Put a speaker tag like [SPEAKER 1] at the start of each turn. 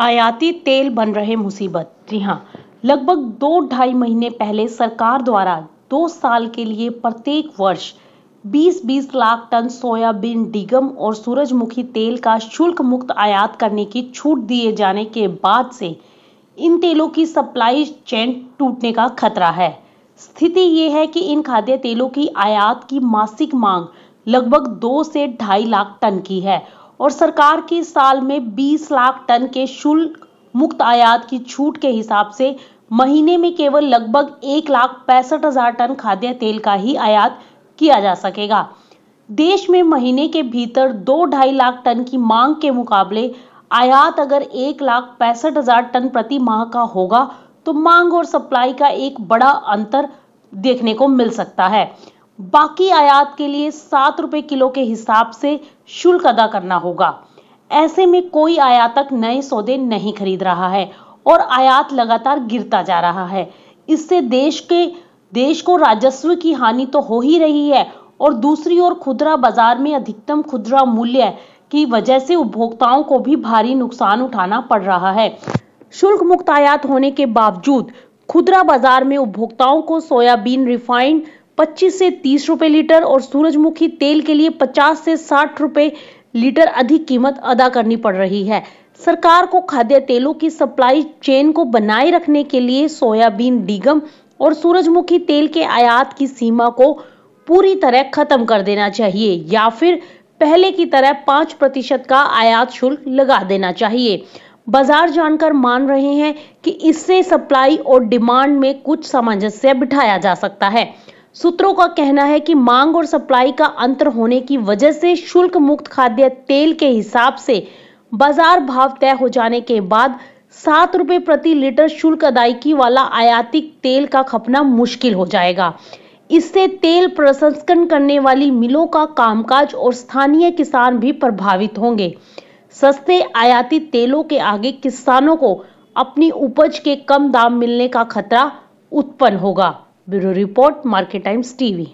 [SPEAKER 1] आयाती तेल बन रहे मुसीबत जी हाँ लगभग दो ढाई महीने पहले सरकार द्वारा दो साल के लिए प्रत्येक वर्ष 20-20 लाख टन सोयाबीन डिगम और सूरजमुखी तेल का शुल्क मुक्त आयात करने की छूट दिए जाने के बाद से इन तेलों की सप्लाई चेन टूटने का खतरा है स्थिति ये है कि इन खाद्य तेलों की आयात की मासिक मांग लगभग दो से ढाई लाख टन की है और सरकार की साल में 20 लाख टन के शुल्क मुक्त आयात की छूट के हिसाब से महीने में केवल लगभग एक लाख पैंसठ हजार टन खाद्य तेल का ही आयात किया जा सकेगा देश में महीने के भीतर दो ढाई लाख टन की मांग के मुकाबले आयात अगर एक लाख पैंसठ हजार टन प्रति माह का होगा तो मांग और सप्लाई का एक बड़ा अंतर देखने को मिल सकता है बाकी आयात के लिए सात रुपए किलो के हिसाब से शुल्क अदा करना होगा ऐसे में कोई आयातक नए सौदे नहीं खरीद रहा है और आयात लगातार गिरता जा रहा है इससे देश के देश को राजस्व की हानि तो हो ही रही है और दूसरी ओर खुदरा बाजार में अधिकतम खुदरा मूल्य की वजह से उपभोक्ताओं को भी भारी नुकसान उठाना पड़ रहा है शुल्क मुक्त आयात होने के बावजूद खुदरा बाजार में उपभोक्ताओं को सोयाबीन रिफाइंड 25 से 30 रुपए लीटर और सूरजमुखी तेल के लिए 50 से 60 रुपए लीटर अधिक कीमत अदा करनी पड़ रही है सरकार को खाद्य तेलों की सप्लाई चेन को बनाए रखने के लिए सोयाबीन डीगम और सूरजमुखी तेल के आयात की सीमा को पूरी तरह खत्म कर देना चाहिए या फिर पहले की तरह पांच प्रतिशत का आयात शुल्क लगा देना चाहिए बाजार जानकर मान रहे हैं कि इससे सप्लाई और डिमांड में कुछ सामंजस्य बिठाया जा सकता है सूत्रों का कहना है कि मांग और सप्लाई का अंतर होने की वजह से शुल्क मुक्त खाद्य तेल के हिसाब से बाजार भाव तय हो जाने के बाद सात रुपए प्रति लीटर शुल्क अदायकी वाला आयातिक तेल का खपना मुश्किल हो जाएगा इससे तेल प्रसंस्करण करने वाली मिलों का कामकाज और स्थानीय किसान भी प्रभावित होंगे सस्ते आयातित तेलों के आगे किसानों को अपनी उपज के कम दाम मिलने का खतरा उत्पन्न होगा bureau report Market Times TV